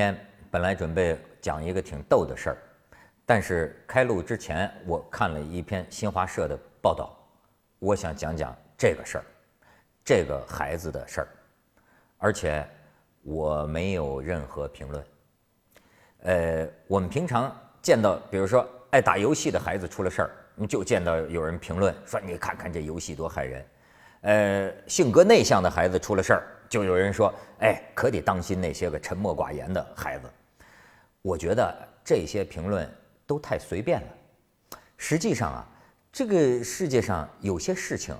天本来准备讲一个挺逗的事儿，但是开录之前我看了一篇新华社的报道，我想讲讲这个事儿，这个孩子的事儿，而且我没有任何评论。呃，我们平常见到，比如说爱打游戏的孩子出了事儿，你就见到有人评论说：“你看看这游戏多害人。”呃，性格内向的孩子出了事儿。就有人说：“哎，可得当心那些个沉默寡言的孩子。”我觉得这些评论都太随便了。实际上啊，这个世界上有些事情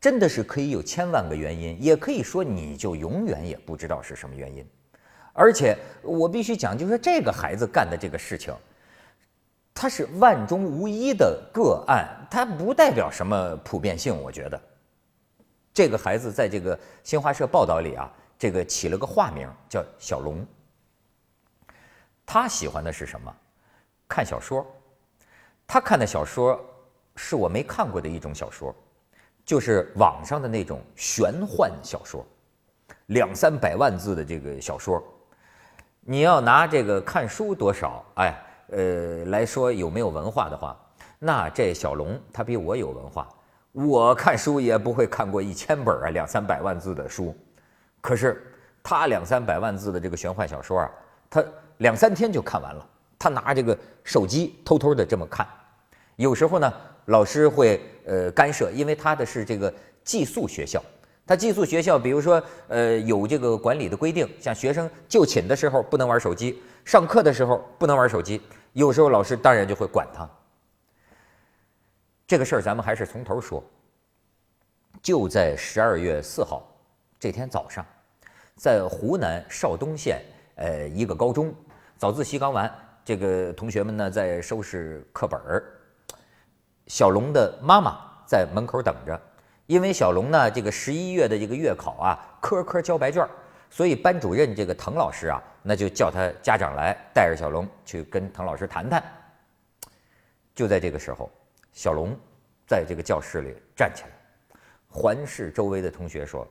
真的是可以有千万个原因，也可以说你就永远也不知道是什么原因。而且我必须讲，就是这个孩子干的这个事情，他是万中无一的个案，他不代表什么普遍性。我觉得。这个孩子在这个新华社报道里啊，这个起了个化名叫小龙。他喜欢的是什么？看小说。他看的小说是我没看过的一种小说，就是网上的那种玄幻小说，两三百万字的这个小说。你要拿这个看书多少，哎，呃，来说有没有文化的话，那这小龙他比我有文化。我看书也不会看过一千本啊，两三百万字的书，可是他两三百万字的这个玄幻小说啊，他两三天就看完了。他拿这个手机偷偷的这么看，有时候呢，老师会呃干涉，因为他的是这个寄宿学校，他寄宿学校，比如说呃有这个管理的规定，像学生就寝的时候不能玩手机，上课的时候不能玩手机，有时候老师当然就会管他。这个事儿咱们还是从头说。就在十二月四号这天早上，在湖南邵东县呃一个高中早自习刚完，这个同学们呢在收拾课本儿，小龙的妈妈在门口等着，因为小龙呢这个十一月的这个月考啊科科交白卷，所以班主任这个滕老师啊那就叫他家长来带着小龙去跟滕老师谈谈。就在这个时候。小龙在这个教室里站起来，环视周围的同学说：“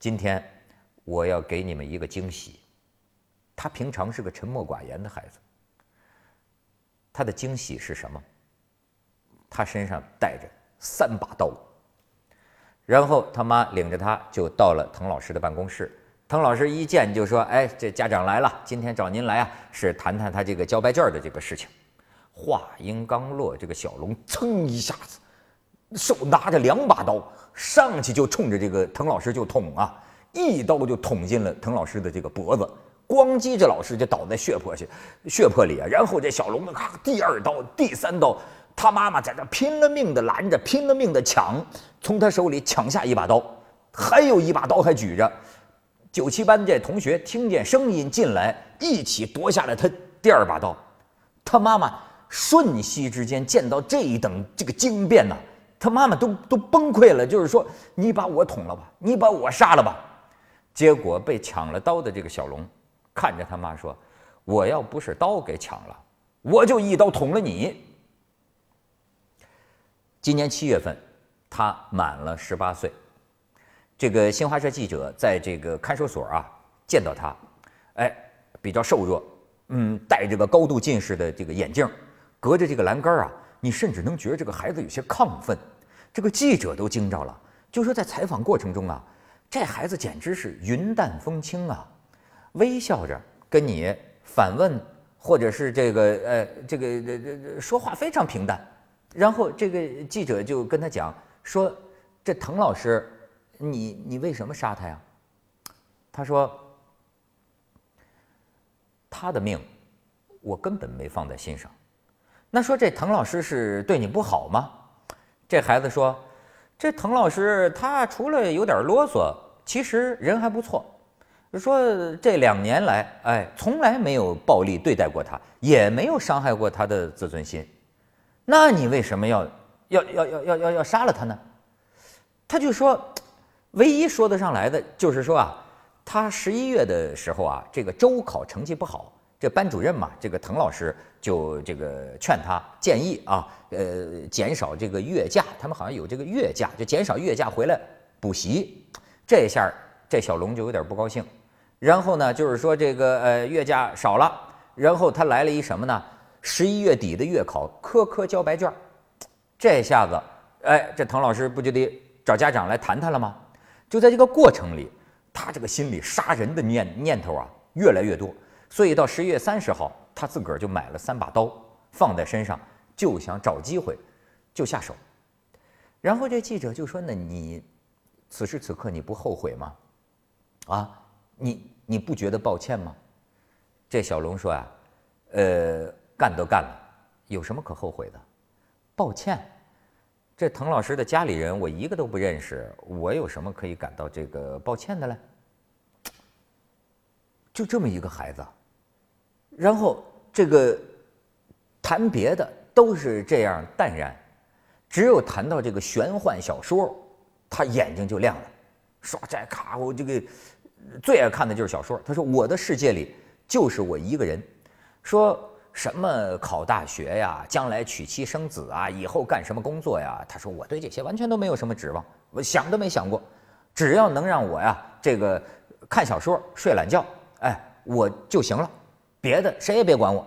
今天我要给你们一个惊喜。”他平常是个沉默寡言的孩子，他的惊喜是什么？他身上带着三把刀，然后他妈领着他就到了滕老师的办公室。滕老师一见就说：“哎，这家长来了，今天找您来啊，是谈谈他这个交白卷的这个事情。”话音刚落，这个小龙噌一下子，手拿着两把刀，上去就冲着这个滕老师就捅啊，一刀就捅进了滕老师的这个脖子，咣叽，这老师就倒在血泊去，血泊里啊。然后这小龙子咔第二刀、第三刀，他妈妈在这拼了命的拦着，拼了命的抢，从他手里抢下一把刀，还有一把刀还举着。九七班这同学听见声音进来，一起夺下了他第二把刀，他妈妈。瞬息之间见到这一等这个惊变呢，他妈妈都都崩溃了，就是说你把我捅了吧，你把我杀了吧，结果被抢了刀的这个小龙看着他妈说：“我要不是刀给抢了，我就一刀捅了你。”今年七月份，他满了十八岁，这个新华社记者在这个看守所啊见到他，哎，比较瘦弱，嗯，戴着个高度近视的这个眼镜。隔着这个栏杆啊，你甚至能觉得这个孩子有些亢奋，这个记者都惊着了。就说在采访过程中啊，这孩子简直是云淡风轻啊，微笑着跟你反问，或者是这个呃，这个这这说话非常平淡。然后这个记者就跟他讲说：“这滕老师，你你为什么杀他呀？”他说：“他的命，我根本没放在心上。”那说这滕老师是对你不好吗？这孩子说，这滕老师他除了有点啰嗦，其实人还不错。说这两年来，哎，从来没有暴力对待过他，也没有伤害过他的自尊心。那你为什么要要要要要要要杀了他呢？他就说，唯一说得上来的就是说啊，他十一月的时候啊，这个周考成绩不好。这班主任嘛，这个滕老师就这个劝他建议啊，呃，减少这个月假，他们好像有这个月假，就减少月假回来补习。这下这小龙就有点不高兴。然后呢，就是说这个呃月假少了，然后他来了一什么呢？十一月底的月考科科交白卷。这下子，哎，这滕老师不就得找家长来谈谈了吗？就在这个过程里，他这个心里杀人的念念头啊，越来越多。所以到十一月三十号，他自个儿就买了三把刀，放在身上，就想找机会就下手。然后这记者就说：“那你此时此刻你不后悔吗？啊，你你不觉得抱歉吗？”这小龙说：“啊，呃，干都干了，有什么可后悔的？抱歉？这滕老师的家里人我一个都不认识，我有什么可以感到这个抱歉的嘞？就这么一个孩子。”然后这个谈别的都是这样淡然，只有谈到这个玄幻小说，他眼睛就亮了，说这卡我这个最爱看的就是小说。他说我的世界里就是我一个人，说什么考大学呀，将来娶妻生子啊，以后干什么工作呀？他说我对这些完全都没有什么指望，我想都没想过，只要能让我呀这个看小说睡懒觉，哎我就行了。别的谁也别管我，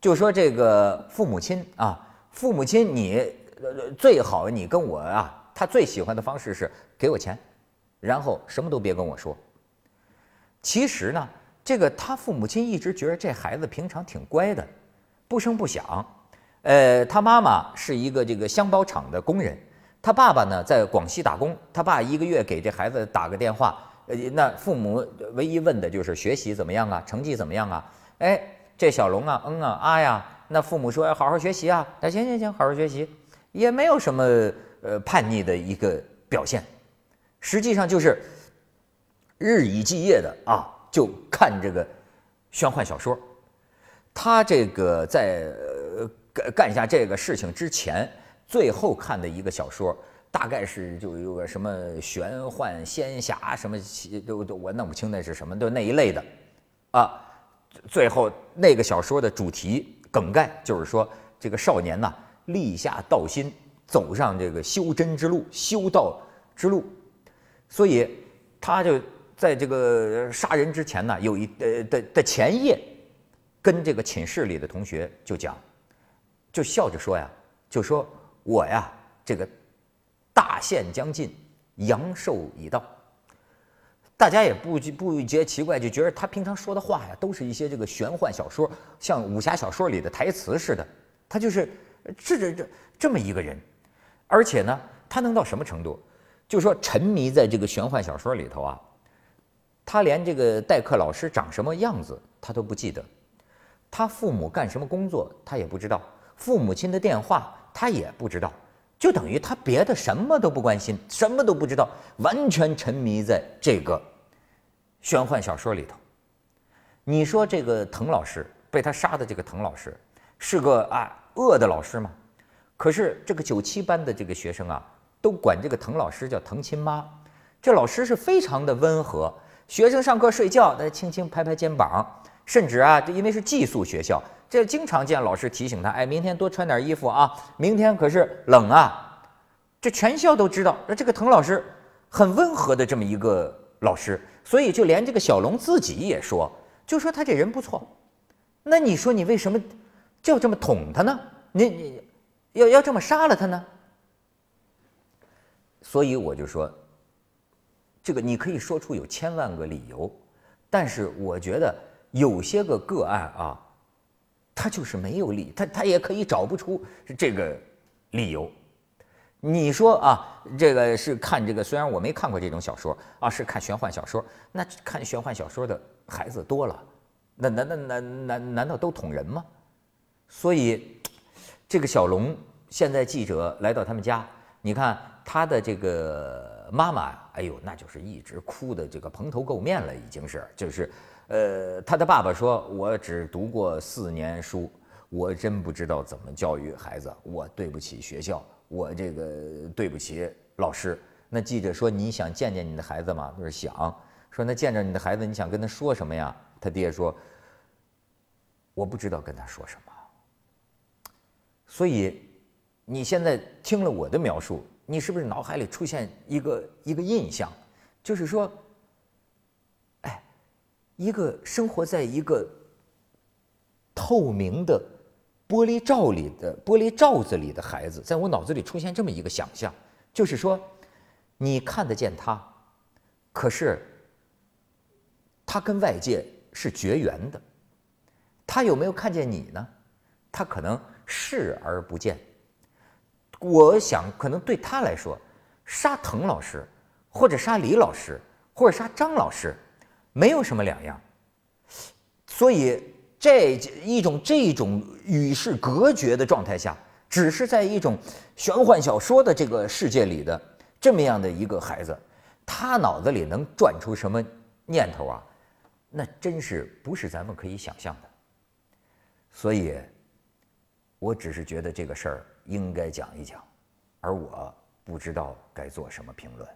就说这个父母亲啊，父母亲你最好你跟我啊，他最喜欢的方式是给我钱，然后什么都别跟我说。其实呢，这个他父母亲一直觉得这孩子平常挺乖的，不声不响。呃，他妈妈是一个这个箱包厂的工人，他爸爸呢在广西打工，他爸一个月给这孩子打个电话，呃，那父母唯一问的就是学习怎么样啊，成绩怎么样啊。哎，这小龙啊，嗯啊啊呀，那父母说要好好学习啊，那行行行，好好学习，也没有什么呃叛逆的一个表现，实际上就是日以继夜的啊，就看这个玄幻小说。他这个在干干下这个事情之前，最后看的一个小说，大概是就有个什么玄幻仙侠什么，都都我弄不清那是什么，就那一类的啊。最后，那个小说的主题梗概就是说，这个少年呢，立下道心，走上这个修真之路、修道之路。所以，他就在这个杀人之前呢，有一呃的的前夜，跟这个寝室里的同学就讲，就笑着说呀，就说我呀，这个大限将近，阳寿已到。大家也不不觉奇怪，就觉得他平常说的话呀，都是一些这个玄幻小说，像武侠小说里的台词似的。他就是，这这这这么一个人，而且呢，他能到什么程度？就说沉迷在这个玄幻小说里头啊，他连这个代课老师长什么样子他都不记得，他父母干什么工作他也不知道，父母亲的电话他也不知道，就等于他别的什么都不关心，什么都不知道，完全沉迷在这个。玄幻小说里头，你说这个滕老师被他杀的这个滕老师是个啊恶的老师吗？可是这个九七班的这个学生啊，都管这个滕老师叫滕亲妈。这老师是非常的温和，学生上课睡觉，他轻轻拍拍肩膀，甚至啊，因为是寄宿学校，这经常见老师提醒他，哎，明天多穿点衣服啊，明天可是冷啊。这全校都知道，那这个滕老师很温和的这么一个老师。所以，就连这个小龙自己也说，就说他这人不错。那你说你为什么就这么捅他呢？你你，要要这么杀了他呢？所以我就说，这个你可以说出有千万个理由，但是我觉得有些个个案啊，他就是没有理，他他也可以找不出这个理由。你说啊，这个是看这个，虽然我没看过这种小说啊，是看玄幻小说。那看玄幻小说的孩子多了，那难、难、难、难、难道都捅人吗？所以，这个小龙现在记者来到他们家，你看他的这个妈妈，哎呦，那就是一直哭的这个蓬头垢面了，已经是就是，呃，他的爸爸说：“我只读过四年书，我真不知道怎么教育孩子，我对不起学校。”我这个对不起老师。那记者说：“你想见见你的孩子吗？”就是想说：“那见着你的孩子，你想跟他说什么呀？”他爹说：“我不知道跟他说什么。”所以，你现在听了我的描述，你是不是脑海里出现一个一个印象，就是说，哎，一个生活在一个透明的。玻璃罩里的玻璃罩子里的孩子，在我脑子里出现这么一个想象，就是说，你看得见他，可是他跟外界是绝缘的。他有没有看见你呢？他可能视而不见。我想，可能对他来说，杀滕老师，或者杀李老师，或者杀张老师，没有什么两样。所以。这一种这种与世隔绝的状态下，只是在一种玄幻小说的这个世界里的这么样的一个孩子，他脑子里能转出什么念头啊？那真是不是咱们可以想象的。所以，我只是觉得这个事儿应该讲一讲，而我不知道该做什么评论。